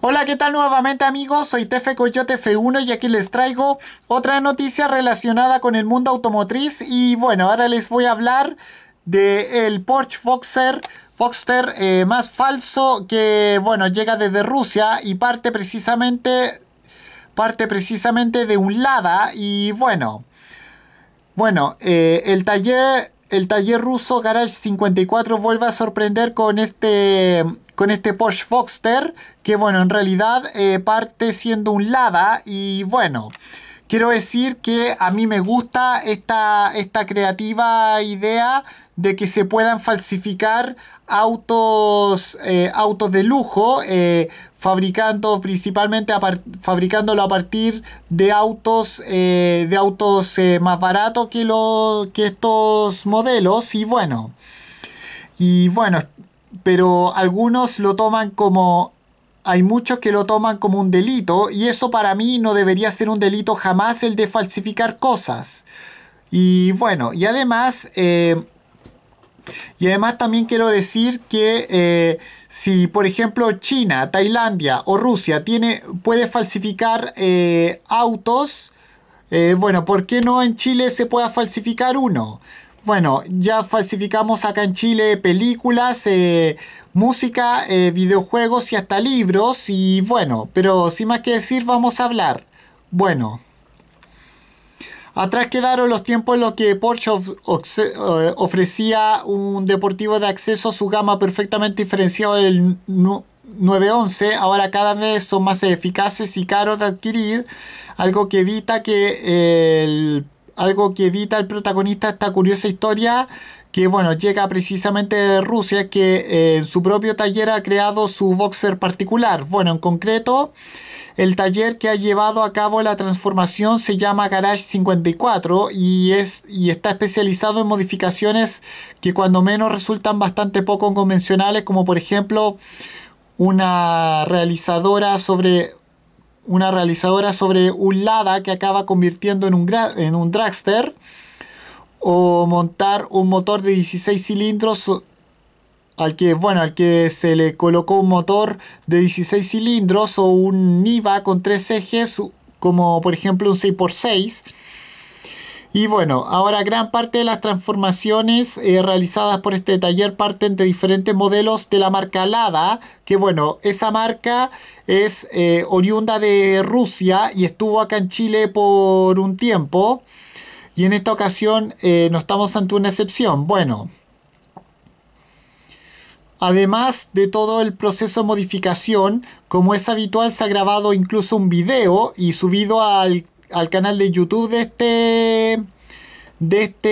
Hola, ¿qué tal nuevamente amigos? Soy Tefe Coyote F1 y aquí les traigo otra noticia relacionada con el mundo automotriz y bueno, ahora les voy a hablar del Porsche Foxer, Foxter eh, más falso que bueno, llega desde Rusia y parte precisamente parte precisamente de un Lada y bueno, bueno, eh, el taller el taller ruso Garage 54 vuelve a sorprender con este con este Porsche Foxster, que bueno, en realidad eh, parte siendo un Lada y bueno... Quiero decir que a mí me gusta esta, esta creativa idea de que se puedan falsificar autos, eh, autos de lujo, eh, fabricando principalmente a fabricándolo a partir de autos, de autos más baratos que, los que estos modelos. Y bueno, y bueno, pero algunos lo toman como hay muchos que lo toman como un delito y eso para mí no debería ser un delito jamás el de falsificar cosas. Y bueno, y además, eh, y además también quiero decir que eh, si por ejemplo China, Tailandia o Rusia tiene, puede falsificar eh, autos, bueno, ¿por qué no en Chile se pueda falsificar uno? Bueno, ya falsificamos acá en Chile películas, eh, música, eh, videojuegos y hasta libros. Y bueno, pero sin más que decir, vamos a hablar. Bueno. Atrás quedaron los tiempos en los que Porsche eh, ofrecía un deportivo de acceso a su gama perfectamente diferenciado del 911. Ahora cada vez son más eficaces y caros de adquirir, algo que evita que el algo que evita al protagonista esta curiosa historia que bueno, llega precisamente de Rusia, que eh, en su propio taller ha creado su boxer particular. Bueno, en concreto, el taller que ha llevado a cabo la transformación se llama Garage 54 y, es, y está especializado en modificaciones que cuando menos resultan bastante poco convencionales, como por ejemplo una realizadora sobre una realizadora sobre un Lada que acaba convirtiendo en un, en un dragster, o montar un motor de 16 cilindros al que, bueno, al que se le colocó un motor de 16 cilindros o un IVA con tres ejes, como por ejemplo un 6x6, y bueno, ahora gran parte de las transformaciones eh, realizadas por este taller parten de diferentes modelos de la marca Lada, que bueno, esa marca es eh, oriunda de Rusia y estuvo acá en Chile por un tiempo. Y en esta ocasión eh, no estamos ante una excepción. Bueno, Además de todo el proceso de modificación, como es habitual, se ha grabado incluso un video y subido al al canal de YouTube de este de este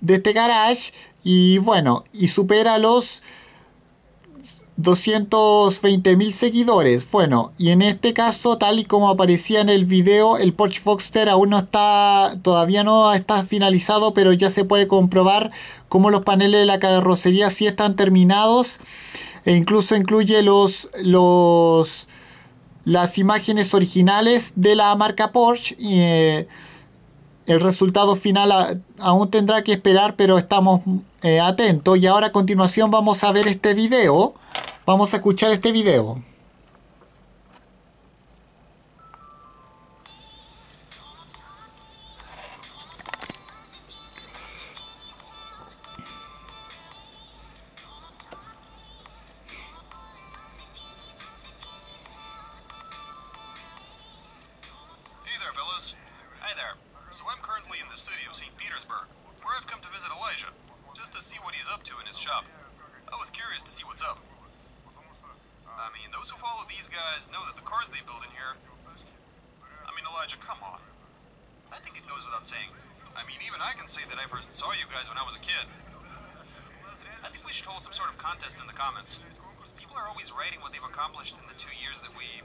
de este garage y bueno, y supera los 220 mil seguidores. Bueno, y en este caso, tal y como aparecía en el video, el Porsche Foxster aún no está, todavía no está finalizado, pero ya se puede comprobar cómo los paneles de la carrocería sí están terminados. E incluso incluye los, los, las imágenes originales de la marca Porsche. Eh, el resultado final aún tendrá que esperar, pero estamos eh, atentos. Y ahora a continuación vamos a ver este video. Vamos a escuchar este video. Hi there. So I'm currently in the city of St. Petersburg, where I've come to visit Elijah, just to see what he's up to in his shop. I was curious to see what's up. I mean, those who follow these guys know that the cars they build in here... I mean, Elijah, come on. I think it goes without saying. I mean, even I can say that I first saw you guys when I was a kid. I think we should hold some sort of contest in the comments. People are always writing what they've accomplished in the two years that we...